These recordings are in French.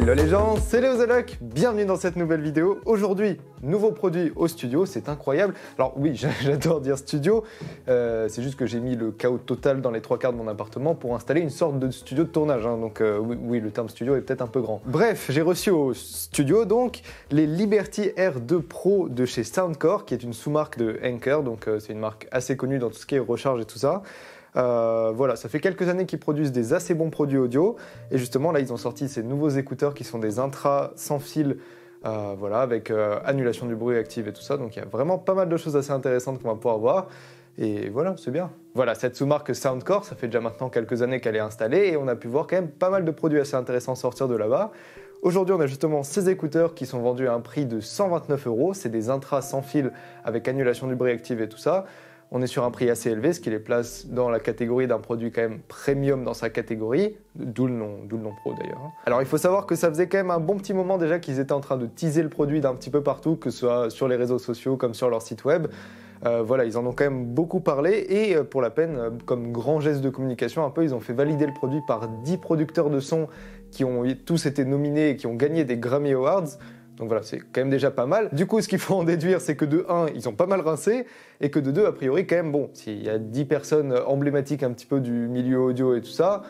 Hello les gens, c'est Léo Zaloc, bienvenue dans cette nouvelle vidéo. Aujourd'hui, nouveau produit au studio, c'est incroyable. Alors oui, j'adore dire studio, euh, c'est juste que j'ai mis le chaos total dans les trois quarts de mon appartement pour installer une sorte de studio de tournage. Hein. Donc euh, oui, le terme studio est peut-être un peu grand. Bref, j'ai reçu au studio donc les Liberty R2 Pro de chez Soundcore, qui est une sous-marque de Anker, donc euh, c'est une marque assez connue dans tout ce qui est recharge et tout ça. Euh, voilà, ça fait quelques années qu'ils produisent des assez bons produits audio. Et justement, là, ils ont sorti ces nouveaux écouteurs qui sont des intras sans fil. Euh, voilà, avec euh, annulation du bruit active et tout ça. Donc il y a vraiment pas mal de choses assez intéressantes qu'on va pouvoir voir. Et voilà, c'est bien. Voilà, cette sous-marque Soundcore, ça fait déjà maintenant quelques années qu'elle est installée et on a pu voir quand même pas mal de produits assez intéressants sortir de là-bas. Aujourd'hui, on a justement ces écouteurs qui sont vendus à un prix de 129 euros. C'est des intras sans fil avec annulation du bruit active et tout ça on est sur un prix assez élevé, ce qui les place dans la catégorie d'un produit quand même premium dans sa catégorie, d'où le nom, d'où le nom pro d'ailleurs. Hein. Alors il faut savoir que ça faisait quand même un bon petit moment déjà qu'ils étaient en train de teaser le produit d'un petit peu partout, que ce soit sur les réseaux sociaux comme sur leur site web. Euh, voilà, ils en ont quand même beaucoup parlé et euh, pour la peine, euh, comme grand geste de communication un peu, ils ont fait valider le produit par 10 producteurs de son qui ont tous été nominés et qui ont gagné des Grammy Awards. Donc voilà, c'est quand même déjà pas mal. Du coup, ce qu'il faut en déduire, c'est que de 1, ils ont pas mal rincé, et que de 2, a priori, quand même, bon, s'il y a 10 personnes emblématiques un petit peu du milieu audio et tout ça,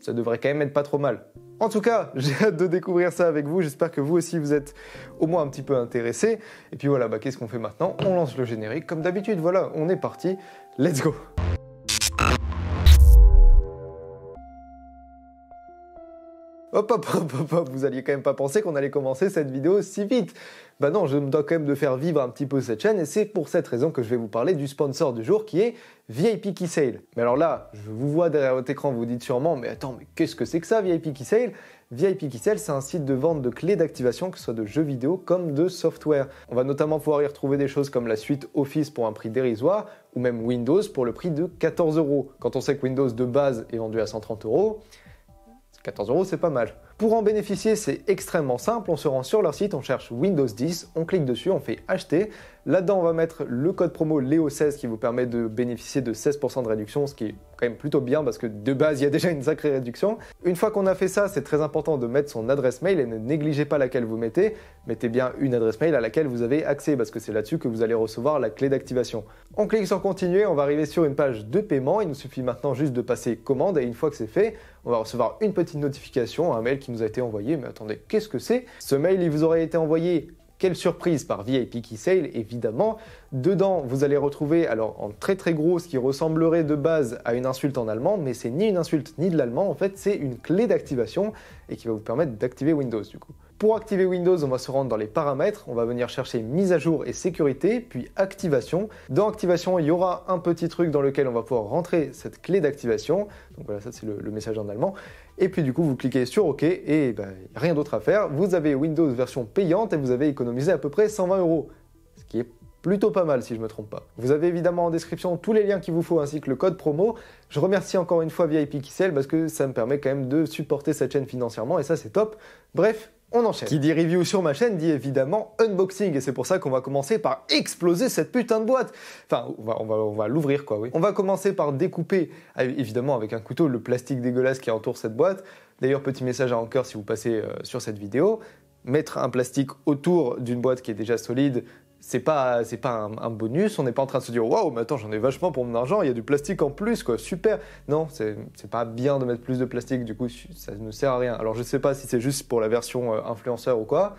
ça devrait quand même être pas trop mal. En tout cas, j'ai hâte de découvrir ça avec vous. J'espère que vous aussi vous êtes au moins un petit peu intéressé. Et puis voilà, bah, qu'est-ce qu'on fait maintenant On lance le générique comme d'habitude. Voilà, on est parti. Let's go hop, hop, hop, hop, hop, vous alliez quand même pas penser qu'on allait commencer cette vidéo si vite. Bah non, je me dois quand même de faire vivre un petit peu cette chaîne et c'est pour cette raison que je vais vous parler du sponsor du jour qui est VIP Keysale. Mais alors là, je vous vois derrière votre écran, vous dites sûrement, mais attends, mais qu'est-ce que c'est que ça, VIP Keysale VIP Keysale, c'est un site de vente de clés d'activation, que ce soit de jeux vidéo comme de software. On va notamment pouvoir y retrouver des choses comme la suite Office pour un prix dérisoire ou même Windows pour le prix de 14 euros. Quand on sait que Windows de base est vendu à 130 euros, 14 euros, c'est pas mal. Pour en bénéficier, c'est extrêmement simple. On se rend sur leur site, on cherche Windows 10, on clique dessus, on fait acheter. Là-dedans, on va mettre le code promo Léo16 qui vous permet de bénéficier de 16% de réduction, ce qui est quand même plutôt bien parce que de base, il y a déjà une sacrée réduction. Une fois qu'on a fait ça, c'est très important de mettre son adresse mail et ne négligez pas laquelle vous mettez. Mettez bien une adresse mail à laquelle vous avez accès parce que c'est là-dessus que vous allez recevoir la clé d'activation. On clique sur continuer, on va arriver sur une page de paiement. Il nous suffit maintenant juste de passer commande et une fois que c'est fait, on va recevoir une petite notification, un mail qui nous a été envoyé. Mais attendez, qu'est-ce que c'est Ce mail, il vous aurait été envoyé quelle surprise par VIP Key Sale, évidemment. Dedans, vous allez retrouver, alors en très très gros, ce qui ressemblerait de base à une insulte en allemand, mais c'est ni une insulte ni de l'allemand, en fait, c'est une clé d'activation et qui va vous permettre d'activer Windows du coup. Pour activer Windows, on va se rendre dans les paramètres, on va venir chercher mise à jour et sécurité, puis activation. Dans activation, il y aura un petit truc dans lequel on va pouvoir rentrer cette clé d'activation. Donc voilà, ça c'est le, message en allemand. Et puis du coup, vous cliquez sur OK et ben, rien d'autre à faire. Vous avez Windows version payante et vous avez économisé à peu près 120 euros, ce qui est plutôt pas mal si je me trompe pas. Vous avez évidemment en description tous les liens qu'il vous faut ainsi que le code promo. Je remercie encore une fois VIP parce que ça me permet quand même de supporter cette chaîne financièrement et ça c'est top. Bref, on enchaîne. Qui dit review sur ma chaîne dit évidemment unboxing et c'est pour ça qu'on va commencer par exploser cette putain de boîte. Enfin, on va, l'ouvrir quoi, oui. On va commencer par découper, ah, évidemment avec un couteau, le plastique dégueulasse qui entoure cette boîte. D'ailleurs, petit message à encore si vous passez euh, sur cette vidéo. Mettre un plastique autour d'une boîte qui est déjà solide, c'est pas c'est pas un, bonus. On n'est pas en train de se dire waouh, mais attends, j'en ai vachement pour mon argent. Il y a du plastique en plus, quoi. Super. Non, c'est pas bien de mettre plus de plastique. Du coup, ça ne sert à rien. Alors je sais pas si c'est juste pour la version euh, influenceur ou quoi.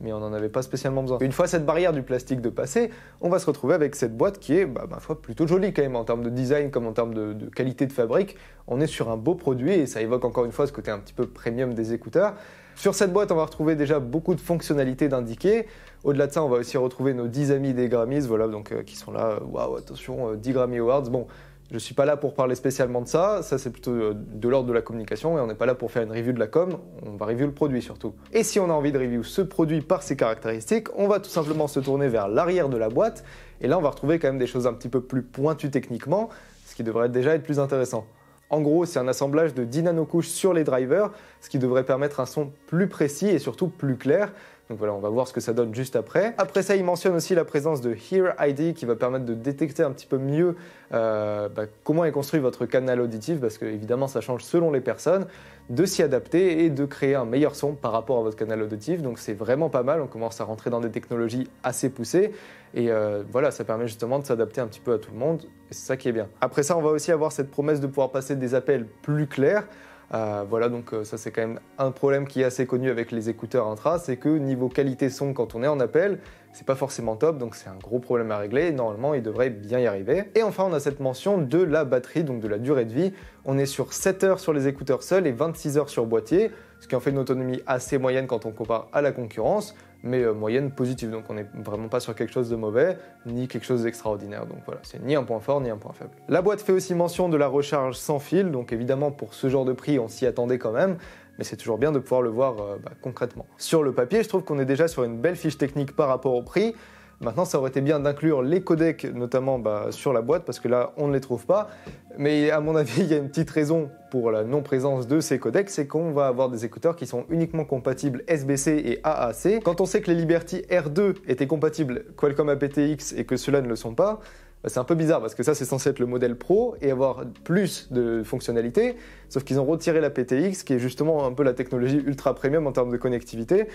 Mais on n'en avait pas spécialement besoin. Une fois cette barrière du plastique de passé, on va se retrouver avec cette boîte qui est, bah, ma foi, plutôt jolie quand même en termes de design comme en termes de, de qualité de fabrique. On est sur un beau produit et ça évoque encore une fois ce côté un petit peu premium des écouteurs. Sur cette boîte, on va retrouver déjà beaucoup de fonctionnalités d'indiquer. Au-delà de ça, on va aussi retrouver nos 10 amis des Grammys, voilà, donc euh, qui sont là. Euh, waouh, attention, 10 euh, Grammy Awards. Bon, je ne suis pas là pour parler spécialement de ça, ça c'est plutôt de l'ordre de la communication et on n'est pas là pour faire une review de la com, on va review le produit surtout. Et si on a envie de review ce produit par ses caractéristiques, on va tout simplement se tourner vers l'arrière de la boîte et là on va retrouver quand même des choses un petit peu plus pointues techniquement, ce qui devrait déjà être plus intéressant. En gros, c'est un assemblage de 10 couches sur les drivers, ce qui devrait permettre un son plus précis et surtout plus clair. Donc voilà, on va voir ce que ça donne juste après. Après ça, il mentionne aussi la présence de Hear ID qui va permettre de détecter un petit peu mieux euh, bah, comment est construit votre canal auditif, parce que évidemment ça change selon les personnes, de s'y adapter et de créer un meilleur son par rapport à votre canal auditif. Donc c'est vraiment pas mal, on commence à rentrer dans des technologies assez poussées, et euh, voilà, ça permet justement de s'adapter un petit peu à tout le monde, et c'est ça qui est bien. Après ça, on va aussi avoir cette promesse de pouvoir passer des appels plus clairs. Euh, voilà, donc euh, ça c'est quand même un problème qui est assez connu avec les écouteurs intra, c'est que niveau qualité son quand on est en appel, c'est pas forcément top, donc c'est un gros problème à régler, normalement il devrait bien y arriver. Et enfin on a cette mention de la batterie, donc de la durée de vie, on est sur 7 heures sur les écouteurs seuls et 26 heures sur boîtier, ce qui en fait une autonomie assez moyenne quand on compare à la concurrence, mais euh, moyenne positive. Donc on n'est vraiment pas sur quelque chose de mauvais, ni quelque chose d'extraordinaire. Donc voilà, c'est ni un point fort, ni un point faible. La boîte fait aussi mention de la recharge sans fil, donc évidemment pour ce genre de prix, on s'y attendait quand même mais c'est toujours bien de pouvoir le voir euh, bah, concrètement. Sur le papier, je trouve qu'on est déjà sur une belle fiche technique par rapport au prix, Maintenant, ça aurait été bien d'inclure les codecs, notamment bah, sur la boîte, parce que là, on ne les trouve pas. Mais à mon avis, il y a une petite raison pour la non-présence de ces codecs, c'est qu'on va avoir des écouteurs qui sont uniquement compatibles SBC et AAC. Quand on sait que les Liberty R2 étaient compatibles Qualcomm aptX et que ceux-là ne le sont pas, bah, c'est un peu bizarre parce que ça c'est censé être le modèle pro et avoir plus de fonctionnalités, sauf qu'ils ont retiré la PTX qui est justement un peu la technologie ultra premium en termes de connectivité.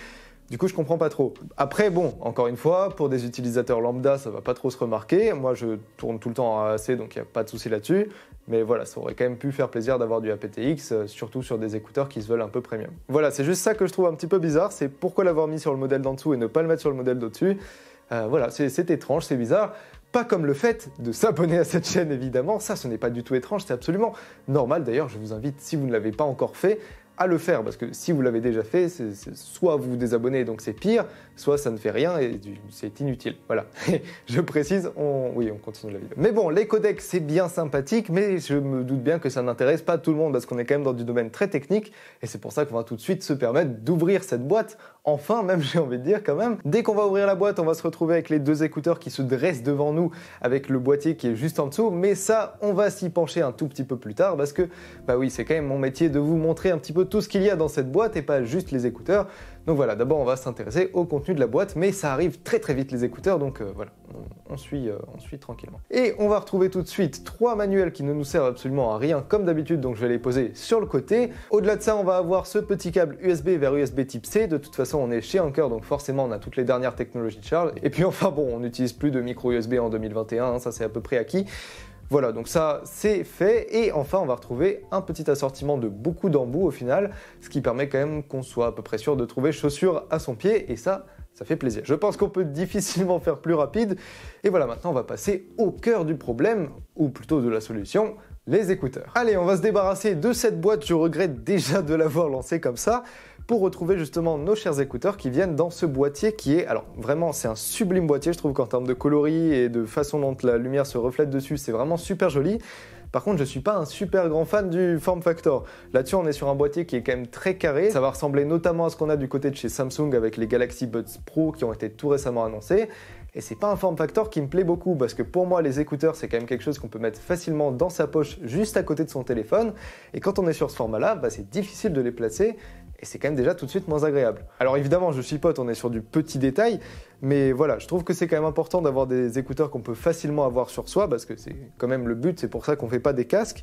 Du coup, je comprends pas trop. Après, bon, encore une fois, pour des utilisateurs lambda, ça va pas trop se remarquer. Moi, je tourne tout le temps en AAC, donc il n'y a pas de souci là-dessus. Mais voilà, ça aurait quand même pu faire plaisir d'avoir du aptX, euh, surtout sur des écouteurs qui se veulent un peu premium. Voilà, c'est juste ça que je trouve un petit peu bizarre. C'est pourquoi l'avoir mis sur le modèle d'en dessous et ne pas le mettre sur le modèle d'au-dessus. Euh, voilà, c'est étrange, c'est bizarre. Pas comme le fait de s'abonner à cette chaîne, évidemment. Ça, ce n'est pas du tout étrange, c'est absolument normal. D'ailleurs, je vous invite, si vous ne l'avez pas encore fait, à le faire, parce que si vous l'avez déjà fait, c'est soit vous vous désabonnez, donc c'est pire, soit ça ne fait rien et c'est inutile. Voilà, je précise, on... oui, on continue la vidéo. Mais bon, les codecs, c'est bien sympathique, mais je me doute bien que ça n'intéresse pas tout le monde, parce qu'on est quand même dans du domaine très technique, et c'est pour ça qu'on va tout de suite se permettre d'ouvrir cette boîte enfin même j'ai envie de dire quand même. Dès qu'on va ouvrir la boîte, on va se retrouver avec les deux écouteurs qui se dressent devant nous avec le boîtier qui est juste en dessous, mais ça on va s'y pencher un tout petit peu plus tard parce que bah oui, c'est quand même mon métier de vous montrer un petit peu tout ce qu'il y a dans cette boîte et pas juste les écouteurs. Donc voilà, d'abord on va s'intéresser au contenu de la boîte, mais ça arrive très très vite les écouteurs, donc euh, voilà, euh, on, suit, tranquillement. Et on va retrouver tout de suite trois manuels qui ne nous servent absolument à rien comme d'habitude, donc je vais les poser sur le côté. Au-delà de ça, on va avoir ce petit câble USB vers USB type C, de toute façon on est chez Anker, donc forcément on a toutes les dernières technologies de Charles. Et puis enfin bon, on n'utilise plus de micro USB en 2021, hein, ça c'est à peu près acquis. Voilà, donc ça c'est fait. Et enfin, on va retrouver un petit assortiment de beaucoup d'embouts au final, ce qui permet quand même qu'on soit à peu près sûr de trouver chaussures à son pied. Et ça, ça fait plaisir. Je pense qu'on peut difficilement faire plus rapide. Et voilà, maintenant on va passer au cœur du problème, ou plutôt de la solution, les écouteurs. Allez, on va se débarrasser de cette boîte. Je regrette déjà de l'avoir lancée comme ça pour retrouver justement nos chers écouteurs qui viennent dans ce boîtier qui est, alors vraiment c'est un sublime boîtier je trouve qu'en termes de coloris et de façon dont la lumière se reflète dessus, c'est vraiment super joli. Par contre, je suis pas un super grand fan du form factor. Là-dessus, on est sur un boîtier qui est quand même très carré. Ça va ressembler notamment à ce qu'on a du côté de chez Samsung avec les Galaxy Buds Pro qui ont été tout récemment annoncés. Et c'est pas un form factor qui me plaît beaucoup parce que pour moi, les écouteurs, c'est quand même quelque chose qu'on peut mettre facilement dans sa poche juste à côté de son téléphone. Et quand on est sur ce format-là, bah, c'est difficile de les placer et c'est quand même déjà tout de suite moins agréable. Alors évidemment, je suis pote, on est sur du petit détail, mais voilà, je trouve que c'est quand même important d'avoir des écouteurs qu'on peut facilement avoir sur soi, parce que c'est quand même le but, c'est pour ça qu'on fait pas des casques.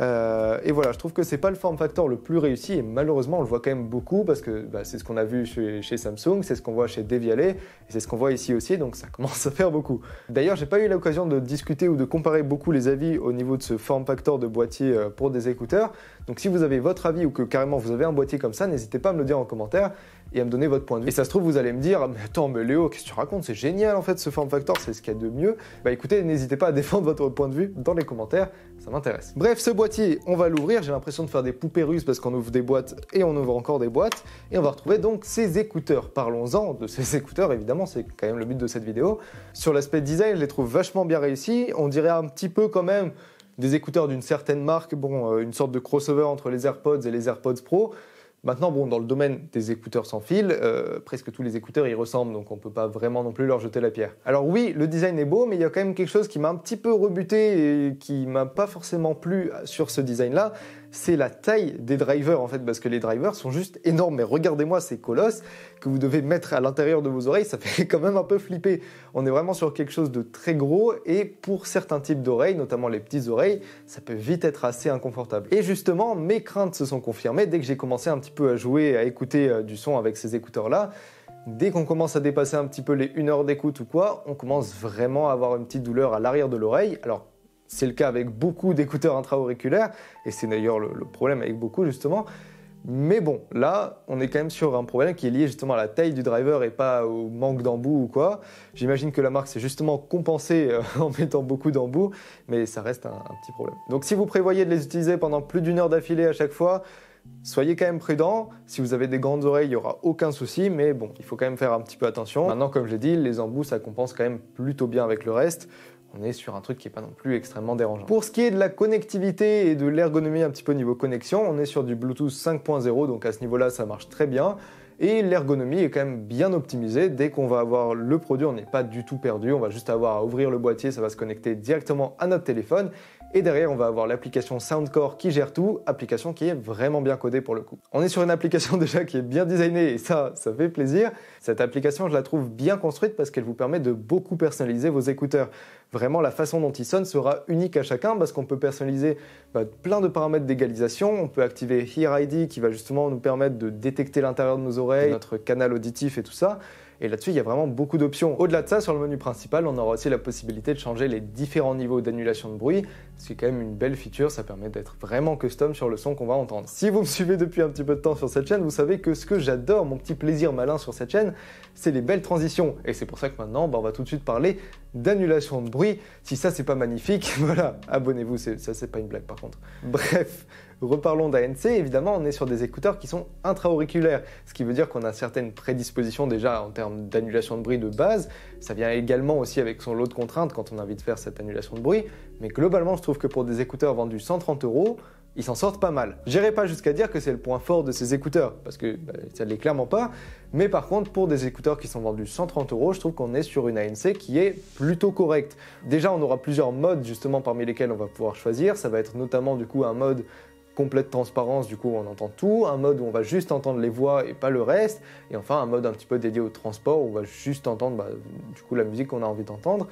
Euh, et voilà, je trouve que c'est pas le form factor le plus réussi, et malheureusement on le voit quand même beaucoup, parce que bah, c'est ce qu'on a vu chez, Samsung, c'est ce qu'on voit chez Devialet, et c'est ce qu'on voit ici aussi, donc ça commence à faire beaucoup. D'ailleurs, j'ai pas eu l'occasion de discuter ou de comparer beaucoup les avis au niveau de ce form factor de boîtier euh, pour des écouteurs, donc si vous avez votre avis ou que carrément vous avez un boîtier comme ça, n'hésitez pas à me le dire en commentaire et à me donner votre point de vue. Et ça se trouve, vous allez me dire, mais attends, mais Léo, qu'est-ce que tu racontes C'est génial en fait ce form factor, c'est ce qu'il y a de mieux. Bah écoutez, n'hésitez pas à défendre votre point de vue dans les commentaires, ça m'intéresse. Bref, ce boîtier, on va l'ouvrir. J'ai l'impression de faire des poupées russes parce qu'on ouvre des boîtes et on ouvre encore des boîtes. Et on va retrouver donc ces écouteurs. Parlons-en de ces écouteurs, évidemment, c'est quand même le but de cette vidéo. Sur l'aspect design, je les trouve vachement bien réussis. On dirait un petit peu quand même des écouteurs d'une certaine marque, bon, euh, une sorte de crossover entre les AirPods et les AirPods Pro. Maintenant, bon, dans le domaine des écouteurs sans fil, euh, presque tous les écouteurs y ressemblent, donc on ne peut pas vraiment non plus leur jeter la pierre. Alors oui, le design est beau, mais il y a quand même quelque chose qui m'a un petit peu rebuté et qui m'a pas forcément plu sur ce design-là, c'est la taille des drivers en fait, parce que les drivers sont juste énormes. Mais regardez-moi ces colosses que vous devez mettre à l'intérieur de vos oreilles, ça fait quand même un peu flipper. On est vraiment sur quelque chose de très gros et pour certains types d'oreilles, notamment les petites oreilles, ça peut vite être assez inconfortable. Et justement, mes craintes se sont confirmées dès que j'ai commencé un petit peu à jouer, à écouter euh, du son avec ces écouteurs-là dès qu'on commence à dépasser un petit peu les 1 heure d'écoute ou quoi, on commence vraiment à avoir une petite douleur à l'arrière de l'oreille. Alors c'est le cas avec beaucoup d'écouteurs intra-auriculaires, et c'est d'ailleurs le, problème avec beaucoup justement. Mais bon, là, on est quand même sur un problème qui est lié justement à la taille du driver et pas au manque d'embout ou quoi. J'imagine que la marque s'est justement compensée euh, en mettant beaucoup d'embout, mais ça reste un, petit problème. Donc si vous prévoyez de les utiliser pendant plus d'une heure d'affilée à chaque fois, soyez quand même prudent. Si vous avez des grandes oreilles, il n'y aura aucun souci, mais bon, il faut quand même faire un petit peu attention. Maintenant, comme je l'ai dit, les embouts, ça compense quand même plutôt bien avec le reste on est sur un truc qui n'est pas non plus extrêmement dérangeant. Pour ce qui est de la connectivité et de l'ergonomie un petit peu niveau connexion, on est sur du Bluetooth 5.0, donc à ce niveau-là, ça marche très bien. Et l'ergonomie est quand même bien optimisée. Dès qu'on va avoir le produit, on n'est pas du tout perdu. On va juste avoir à ouvrir le boîtier, ça va se connecter directement à notre téléphone. Et derrière, on va avoir l'application Soundcore qui gère tout, application qui est vraiment bien codée pour le coup. On est sur une application déjà qui est bien designée et ça, ça fait plaisir. Cette application, je la trouve bien construite parce qu'elle vous permet de beaucoup personnaliser vos écouteurs. Vraiment, la façon dont ils sonnent sera unique à chacun parce qu'on peut personnaliser bah, plein de paramètres d'égalisation. On peut activer Hear ID qui va justement nous permettre de détecter l'intérieur de nos oreilles, notre canal auditif et tout ça. Et là-dessus, il y a vraiment beaucoup d'options. Au-delà de ça, sur le menu principal, on aura aussi la possibilité de changer les différents niveaux d'annulation de bruit, ce qui est quand même une belle feature, ça permet d'être vraiment custom sur le son qu'on va entendre. Si vous me suivez depuis un petit peu de temps sur cette chaîne, vous savez que ce que j'adore, mon petit plaisir malin sur cette chaîne, c'est les belles transitions. Et c'est pour ça que maintenant, bah, on va tout de suite parler d'annulation de bruit. Si ça, c'est pas magnifique, voilà, abonnez-vous, ça, c'est pas une blague par contre. Bref, Reparlons d'ANC, évidemment, on est sur des écouteurs qui sont intra-auriculaires, ce qui veut dire qu'on a certaines prédispositions déjà en termes d'annulation de bruit de base. Ça vient également aussi avec son lot de contraintes quand on a envie de faire cette annulation de bruit. Mais globalement, je trouve que pour des écouteurs vendus 130 euros, ils s'en sortent pas mal. J'irai pas jusqu'à dire que c'est le point fort de ces écouteurs, parce que bah, ça ne l'est clairement pas, mais par contre, pour des écouteurs qui sont vendus 130 euros, je trouve qu'on est sur une ANC qui est plutôt correcte. Déjà, on aura plusieurs modes justement parmi lesquels on va pouvoir choisir. Ça va être notamment du coup un mode complète transparence, du coup on entend tout, un mode où on va juste entendre les voix et pas le reste, et enfin un mode un petit peu dédié au transport où on va juste entendre bah, du coup la musique qu'on a envie d'entendre.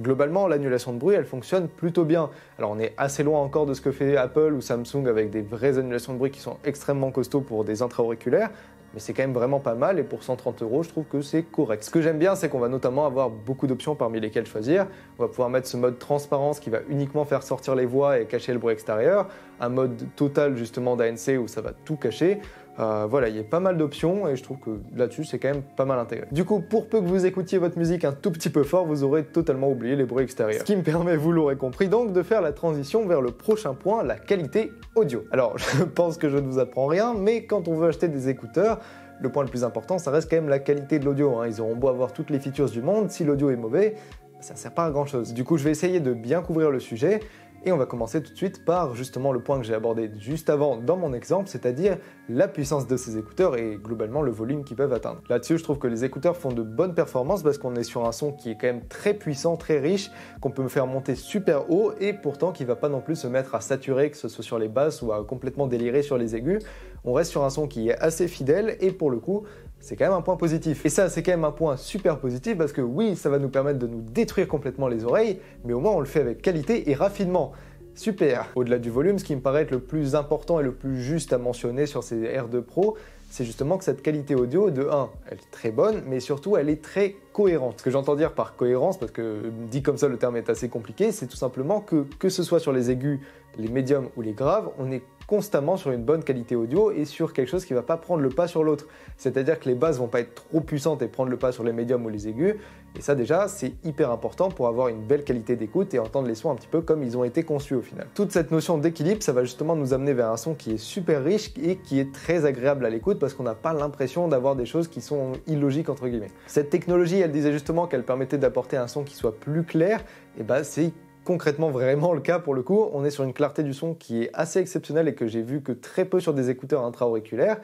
Globalement, l'annulation de bruit, elle fonctionne plutôt bien. Alors on est assez loin encore de ce que fait Apple ou Samsung avec des vraies annulations de bruit qui sont extrêmement costauds pour des intra-auriculaires, mais c'est quand même vraiment pas mal et pour 130 euros, je trouve que c'est correct. Ce que j'aime bien, c'est qu'on va notamment avoir beaucoup d'options parmi lesquelles choisir. On va pouvoir mettre ce mode transparence qui va uniquement faire sortir les voix et cacher le bruit extérieur, un mode total justement d'ANC où ça va tout cacher. Euh, voilà, il y a pas mal d'options et je trouve que là-dessus, c'est quand même pas mal intégré. Du coup, pour peu que vous écoutiez votre musique un tout petit peu fort, vous aurez totalement oublié les bruits extérieurs. Ce qui me permet, vous l'aurez compris, donc de faire la transition vers le prochain point, la qualité audio. Alors, je pense que je ne vous apprends rien, mais quand on veut acheter des écouteurs, le point le plus important, ça reste quand même la qualité de l'audio. Hein. Ils auront beau avoir toutes les features du monde, si l'audio est mauvais, ça ne sert pas à grand chose. Du coup, je vais essayer de bien couvrir le sujet et on va commencer tout de suite par justement le point que j'ai abordé juste avant dans mon exemple, c'est-à-dire la puissance de ces écouteurs et globalement le volume qu'ils peuvent atteindre. Là-dessus, je trouve que les écouteurs font de bonnes performances parce qu'on est sur un son qui est quand même très puissant, très riche, qu'on peut me faire monter super haut et pourtant qui va pas non plus se mettre à saturer, que ce soit sur les basses ou à complètement délirer sur les aigus. On reste sur un son qui est assez fidèle et pour le coup, c'est quand même un point positif. Et ça, c'est quand même un point super positif parce que oui, ça va nous permettre de nous détruire complètement les oreilles, mais au moins on le fait avec qualité et raffinement. Super. Au-delà du volume, ce qui me paraît être le plus important et le plus juste à mentionner sur ces R2 Pro, c'est justement que cette qualité audio, de 1, elle est très bonne, mais surtout elle est très cohérente. Ce que j'entends dire par cohérence, parce que euh, dit comme ça le terme est assez compliqué, c'est tout simplement que que ce soit sur les aigus, les médiums ou les graves, on est constamment sur une bonne qualité audio et sur quelque chose qui ne va pas prendre le pas sur l'autre. C'est-à-dire que les basses vont pas être trop puissantes et prendre le pas sur les médiums ou les aigus. Et ça déjà, c'est hyper important pour avoir une belle qualité d'écoute et entendre les sons un petit peu comme ils ont été conçus au final. Toute cette notion d'équilibre, ça va justement nous amener vers un son qui est super riche et qui est très agréable à l'écoute parce qu'on n'a pas l'impression d'avoir des choses qui sont illogiques entre guillemets. Cette technologie, elle disait justement qu'elle permettait d'apporter un son qui soit plus clair, et bah c'est concrètement vraiment le cas pour le coup. On est sur une clarté du son qui est assez exceptionnelle et que j'ai vu que très peu sur des écouteurs intra-auriculaires.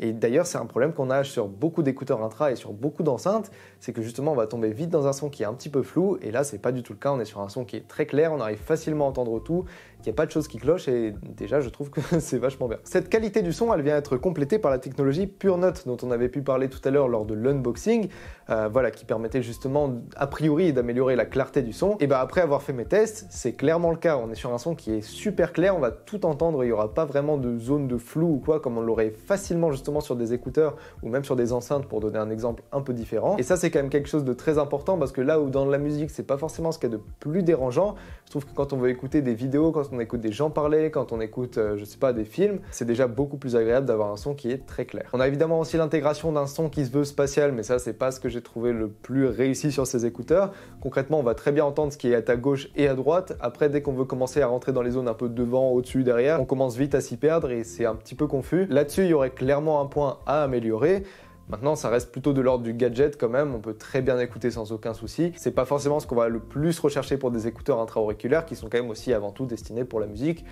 Et d'ailleurs, c'est un problème qu'on a sur beaucoup d'écouteurs intra et sur beaucoup d'enceintes, c'est que justement, on va tomber vite dans un son qui est un petit peu flou, et là, c'est pas du tout le cas. On est sur un son qui est très clair, on arrive facilement à entendre tout, il n'y a pas de choses qui cloche et déjà je trouve que c'est vachement bien. Cette qualité du son, elle vient être complétée par la technologie Pure Note dont on avait pu parler tout à l'heure lors de l'unboxing, euh, voilà, qui permettait justement a priori d'améliorer la clarté du son. Et bah après avoir fait mes tests, c'est clairement le cas. On est sur un son qui est super clair, on va tout entendre, il n'y aura pas vraiment de zone de flou ou quoi comme on l'aurait facilement justement sur des écouteurs ou même sur des enceintes pour donner un exemple un peu différent. Et ça c'est quand même quelque chose de très important parce que là où dans la musique c'est pas forcément ce qu'il y a de plus dérangeant, je trouve que quand on veut écouter des vidéos, quand on écoute des gens parler, quand on écoute, euh, je sais pas, des films, c'est déjà beaucoup plus agréable d'avoir un son qui est très clair. On a évidemment aussi l'intégration d'un son qui se veut spatial, mais ça, c'est pas ce que j'ai trouvé le plus réussi sur ces écouteurs. Concrètement, on va très bien entendre ce qui est à gauche et à droite. Après, dès qu'on veut commencer à rentrer dans les zones un peu devant, au-dessus, derrière, on commence vite à s'y perdre et c'est un petit peu confus. Là-dessus, il y aurait clairement un point à améliorer. Maintenant, ça reste plutôt de l'ordre du gadget quand même, on peut très bien écouter sans aucun souci. C'est pas forcément ce qu'on va le plus rechercher pour des écouteurs intra-auriculaires qui sont quand même aussi avant tout destinés pour la musique.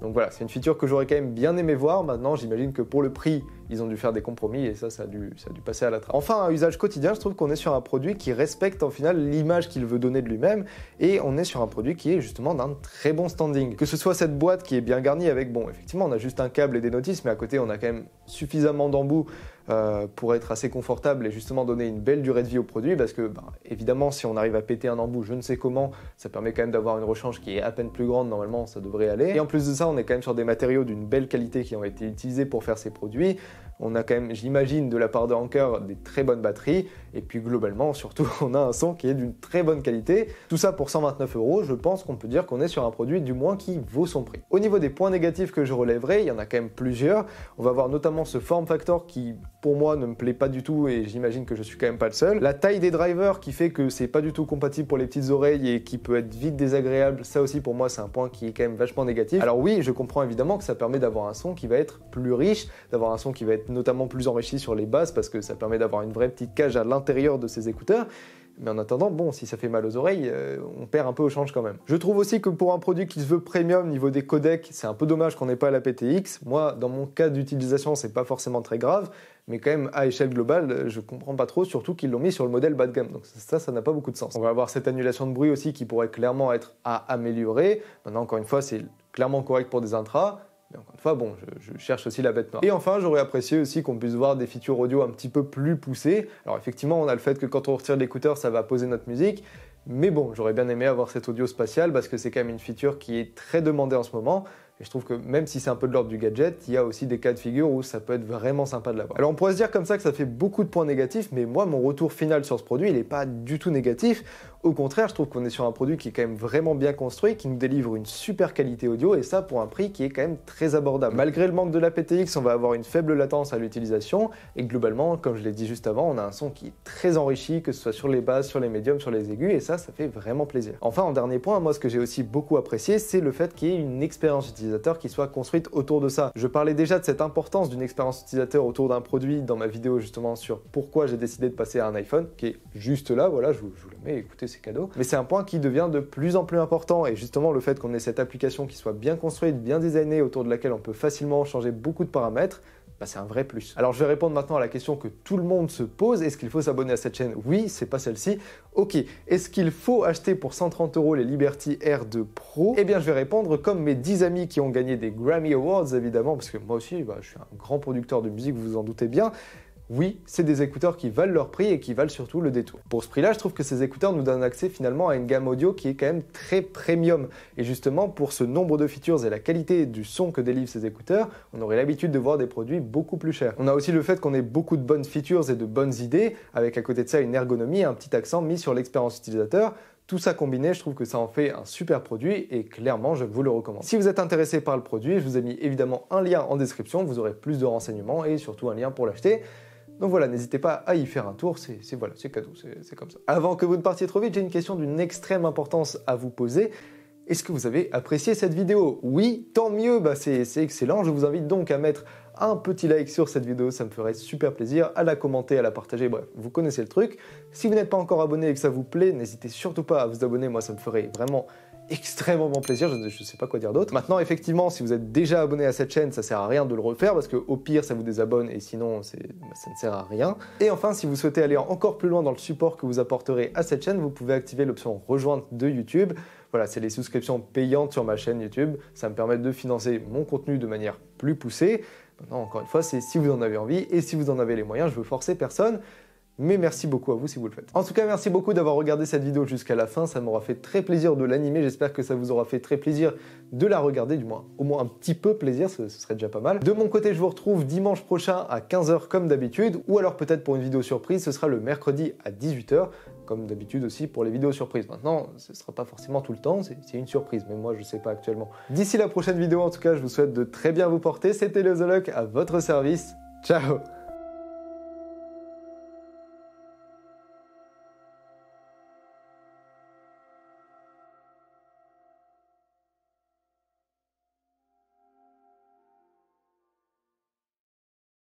Donc voilà, c'est une feature que j'aurais quand même bien aimé voir. Maintenant, j'imagine que pour le prix, ils ont dû faire des compromis et ça, ça a dû, passer à la trappe. Enfin, à usage quotidien, je trouve qu'on est sur un produit qui respecte en final l'image qu'il veut donner de lui-même et on est sur un produit qui est justement d'un très bon standing. Que ce soit cette boîte qui est bien garnie avec, bon, effectivement, on a juste un câble et des notices, mais à côté, on a quand même suffisamment d'embouts euh, pour être assez confortable et justement donner une belle durée de vie au produit parce que ben, évidemment si on arrive à péter un embout je ne sais comment ça permet quand même d'avoir une rechange qui est à peine plus grande normalement ça devrait aller et en plus de ça on est quand même sur des matériaux d'une belle qualité qui ont été utilisés pour faire ces produits on a quand même, j'imagine, de la part de Anker, des très bonnes batteries. Et puis globalement, surtout, on a un son qui est d'une très bonne qualité. Tout ça pour 129 euros, je pense qu'on peut dire qu'on est sur un produit du moins qui vaut son prix. Au niveau des points négatifs que je relèverai, il y en a quand même plusieurs. On va voir notamment ce form factor qui, pour moi, ne me plaît pas du tout et j'imagine que je suis quand même pas le seul. La taille des drivers qui fait que c'est pas du tout compatible pour les petites oreilles et qui peut être vite désagréable, ça aussi pour moi c'est un point qui est quand même vachement négatif. Alors oui, je comprends évidemment que ça permet d'avoir un son qui va être plus riche, d'avoir un son qui va être notamment plus enrichi sur les basses parce que ça permet d'avoir une vraie petite cage à l'intérieur de ces écouteurs. Mais en attendant, bon, si ça fait mal aux oreilles, euh, on perd un peu au change quand même. Je trouve aussi que pour un produit qui se veut premium niveau des codecs, c'est un peu dommage qu'on n'ait pas la PTX. Moi, dans mon cas d'utilisation, c'est pas forcément très grave, mais quand même à échelle globale, je comprends pas trop, surtout qu'ils l'ont mis sur le modèle bas de gamme. Donc ça, ça n'a pas beaucoup de sens. On va avoir cette annulation de bruit aussi qui pourrait clairement être à améliorer. Maintenant, encore une fois, c'est clairement correct pour des intras mais encore une fois, bon, je, cherche aussi la bête noire. Et enfin, j'aurais apprécié aussi qu'on puisse voir des features audio un petit peu plus poussées. Alors effectivement, on a le fait que quand on retire l'écouteur, ça va poser notre musique. Mais bon, j'aurais bien aimé avoir cet audio spatial parce que c'est quand même une feature qui est très demandée en ce moment. Et je trouve que même si c'est un peu de l'ordre du gadget, il y a aussi des cas de figure où ça peut être vraiment sympa de l'avoir. Alors on pourrait se dire comme ça que ça fait beaucoup de points négatifs, mais moi mon retour final sur ce produit, il n'est pas du tout négatif. Au contraire, je trouve qu'on est sur un produit qui est quand même vraiment bien construit, qui nous délivre une super qualité audio et ça pour un prix qui est quand même très abordable. Malgré le manque de la PTX, on va avoir une faible latence à l'utilisation et globalement, comme je l'ai dit juste avant, on a un son qui est très enrichi, que ce soit sur les basses, sur les médiums, sur les aigus et ça, ça fait vraiment plaisir. Enfin, en dernier point, moi ce que j'ai aussi beaucoup apprécié, c'est le fait qu'il y ait une expérience utilisateur qui soit construite autour de ça. Je parlais déjà de cette importance d'une expérience utilisateur autour d'un produit dans ma vidéo justement sur pourquoi j'ai décidé de passer à un iPhone, qui est juste là, voilà, je vous, le mets, écoutez, cadeaux. Mais c'est un point qui devient de plus en plus important et justement le fait qu'on ait cette application qui soit bien construite, bien designée, autour de laquelle on peut facilement changer beaucoup de paramètres, bah, c'est un vrai plus. Alors je vais répondre maintenant à la question que tout le monde se pose, est-ce qu'il faut s'abonner à cette chaîne Oui, c'est pas celle-ci. Ok, est-ce qu'il faut acheter pour 130 euros les Liberty R2 Pro Eh bien je vais répondre comme mes 10 amis qui ont gagné des Grammy Awards évidemment, parce que moi aussi bah, je suis un grand producteur de musique, vous vous en doutez bien oui, c'est des écouteurs qui valent leur prix et qui valent surtout le détour. Pour ce prix-là, je trouve que ces écouteurs nous donnent accès finalement à une gamme audio qui est quand même très premium. Et justement, pour ce nombre de features et la qualité du son que délivrent ces écouteurs, on aurait l'habitude de voir des produits beaucoup plus chers. On a aussi le fait qu'on ait beaucoup de bonnes features et de bonnes idées, avec à côté de ça une ergonomie un petit accent mis sur l'expérience utilisateur, tout ça combiné, je trouve que ça en fait un super produit et clairement, je vous le recommande. Si vous êtes intéressé par le produit, je vous ai mis évidemment un lien en description, vous aurez plus de renseignements et surtout un lien pour l'acheter. Donc voilà, n'hésitez pas à y faire un tour, c'est voilà, cadeau, c'est comme ça. Avant que vous ne partiez trop vite, j'ai une question d'une extrême importance à vous poser. Est-ce que vous avez apprécié cette vidéo Oui, tant mieux, bah c'est excellent. Je vous invite donc à mettre un petit like sur cette vidéo, ça me ferait super plaisir, à la commenter, à la partager, bref, vous connaissez le truc. Si vous n'êtes pas encore abonné et que ça vous plaît, n'hésitez surtout pas à vous abonner, moi ça me ferait vraiment extrêmement plaisir. Je ne sais pas quoi dire d'autre. Maintenant, effectivement, si vous êtes déjà abonné à cette chaîne, ça sert à rien de le refaire parce que au pire, ça vous désabonne et sinon, ça ne sert à rien. Et enfin, si vous souhaitez aller encore plus loin dans le support que vous apporterez à cette chaîne, vous pouvez activer l'option rejoindre de YouTube. Voilà, c'est les souscriptions payantes sur ma chaîne YouTube. Ça me permet de financer mon contenu de manière plus poussée. Maintenant, encore une fois, c'est si vous en avez envie et si vous en avez les moyens, je veux forcer personne mais merci beaucoup à vous si vous le faites. En tout cas, merci beaucoup d'avoir regardé cette vidéo jusqu'à la fin, ça m'aura fait très plaisir de l'animer, j'espère que ça vous aura fait très plaisir de la regarder, du moins au moins un petit peu plaisir, ce, serait déjà pas mal. De mon côté, je vous retrouve dimanche prochain à 15h comme d'habitude, ou alors peut-être pour une vidéo surprise, ce sera le mercredi à 18h, comme d'habitude aussi pour les vidéos surprises. Maintenant, ce ne sera pas forcément tout le temps, c'est une surprise, mais moi je ne sais pas actuellement. D'ici la prochaine vidéo, en tout cas, je vous souhaite de très bien vous porter, c'était Zoloc à votre service, ciao